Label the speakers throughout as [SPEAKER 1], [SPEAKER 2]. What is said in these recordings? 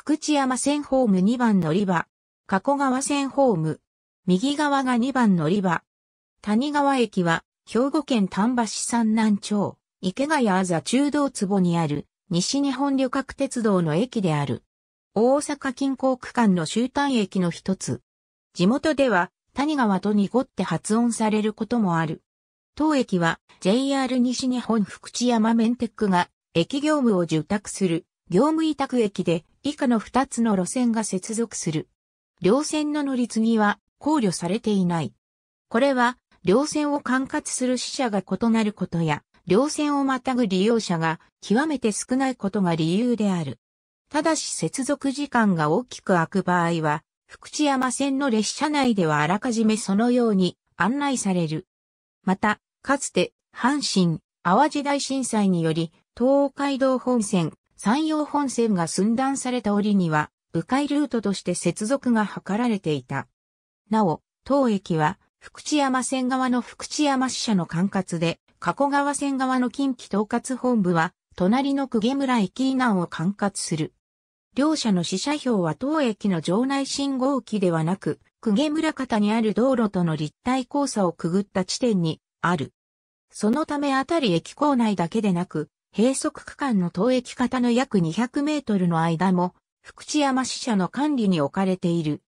[SPEAKER 1] 福知山線ホーム2番乗り場、加古川線ホーム、右側が2番乗り場。谷川駅は、兵庫県丹波市山南町、池谷あざ中道坪にある、西日本旅客鉄道の駅である。大阪近郊区間の終端駅の一つ。地元では、谷川と濁って発音されることもある。当駅は JR 西日本福知山メンテックが駅業務を受託する業務委託駅で以下の2つの路線が接続する。両線の乗り継ぎは考慮されていない。これは両線を管轄する死者が異なることや、両線をまたぐ利用者が極めて少ないことが理由である。ただし接続時間が大きく空く場合は、福知山線の列車内ではあらかじめそのように案内される。また、かつて、阪神、淡路大震災により、東海道本線、山陽本線が寸断された折には、迂回ルートとして接続が図られていた。なお、当駅は、福知山線側の福知山支社の管轄で、加古川線側の近畿統括本部は、隣の久下村駅以南を管轄する。両社の支社表は当駅の場内信号機ではなく、久下村方にある道路との立体交差をくぐった地点にある。そのためあたり駅構内だけでなく、閉塞区間の東駅方の約200メートルの間も、福知山支社の管理に置かれている。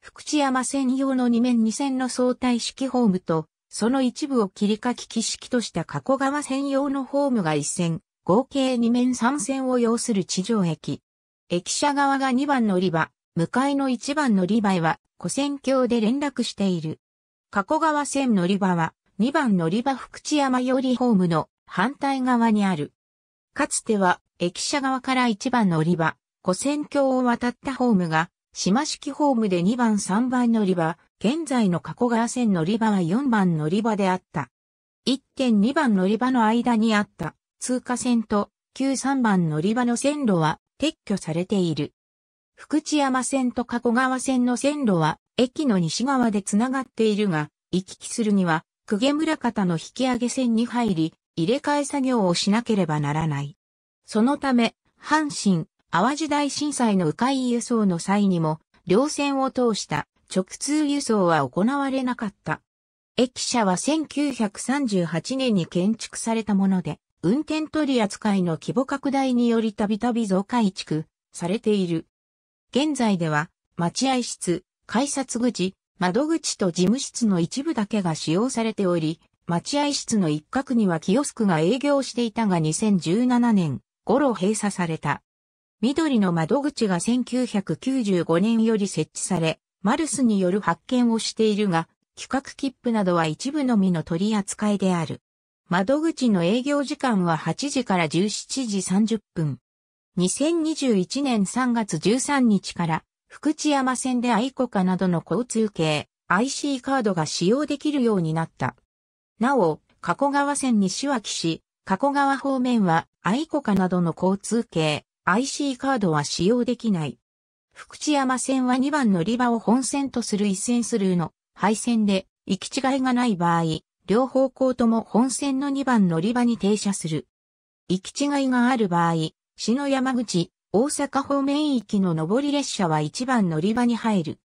[SPEAKER 1] 福知山専用の2面2線の相対式ホームと、その一部を切り欠き機式とした加古川専用のホームが1線、合計2面3線を要する地上駅。駅舎側が2番乗り場、向かいの1番乗り場へは、古線橋で連絡している。加古川線乗り場は、2番乗り場福知山よりホームの反対側にある。かつては駅舎側から1番乗り場、古線橋を渡ったホームが、島式ホームで2番3番乗り場、現在の加古川線乗り場は4番乗り場であった。1.2番乗り場の間にあった通過線と93番乗り場の線路は撤去されている。福知山線と加古川線の線路は駅の西側でつながっているが、行き来するには、久家村方の引き上げ線に入り、入れ替え作業をしなければならない。そのため、阪神、淡路大震災の迂回輸送の際にも、両線を通した直通輸送は行われなかった。駅舎は1938年に建築されたもので、運転取り扱いの規模拡大によりたびたび増改築されている。現在では、待合室、改札口、窓口と事務室の一部だけが使用されており、待合室の一角にはキオスクが営業していたが2017年頃閉鎖された。緑の窓口が1995年より設置され、マルスによる発見をしているが、企画切符などは一部のみの取り扱いである。窓口の営業時間は8時から17時30分。2021年3月13日から福知山線でアイコカなどの交通系 IC カードが使用できるようになった。なお、加古川線西脇市、加古川方面は、愛子かなどの交通系、IC カードは使用できない。福知山線は2番乗り場を本線とする一線スルーの配線で行き違いがない場合、両方向とも本線の2番乗り場に停車する。行き違いがある場合、市の山口、大阪方面行きの上り列車は1番乗り場に入る。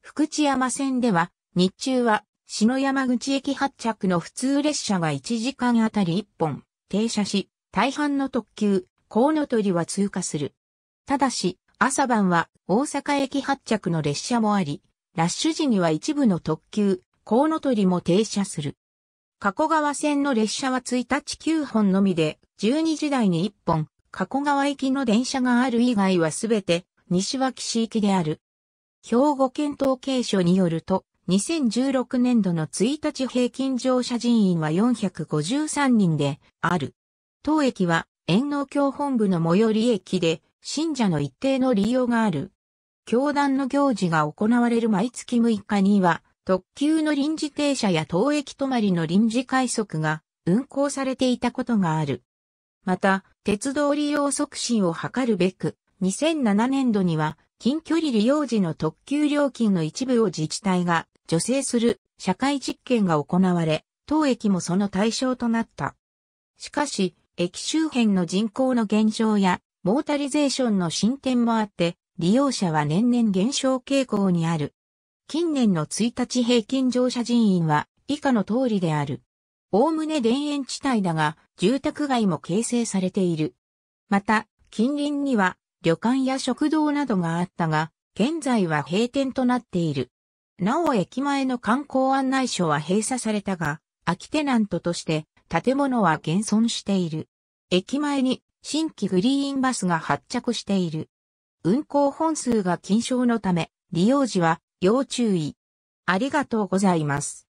[SPEAKER 1] 福知山線では、日中は篠山口駅発着の普通列車が1時間あたり1本停車し、大半の特急、コウノトリは通過する。ただし、朝晩は大阪駅発着の列車もあり、ラッシュ時には一部の特急、コウノトリも停車する。加古川線の列車は1日9本のみで、12時台に1本、加古川行きの電車がある以外はすべて、西脇市行きである。兵庫県統計所によると、2016年度の1日平均乗車人員は453人である。当駅は遠農教本部の最寄り駅で、信者の一定の利用がある。教団の行事が行われる毎月6日には、特急の臨時停車や当駅止まりの臨時快速が運行されていたことがある。また、鉄道利用促進を図るべく、2007年度には、近距離利用時の特急料金の一部を自治体が助成する社会実験が行われ、当駅もその対象となった。しかし、駅周辺の人口の減少や、モータリゼーションの進展もあって、利用者は年々減少傾向にある。近年の1日平均乗車人員は以下の通りである。おおむね田園地帯だが、住宅街も形成されている。また、近隣には旅館や食堂などがあったが、現在は閉店となっている。なお駅前の観光案内所は閉鎖されたが、空きテナントとして建物は現存している。駅前に新規グリーンバスが発着している。運行本数が禁少のため、利用時は要注意。ありがとうございます。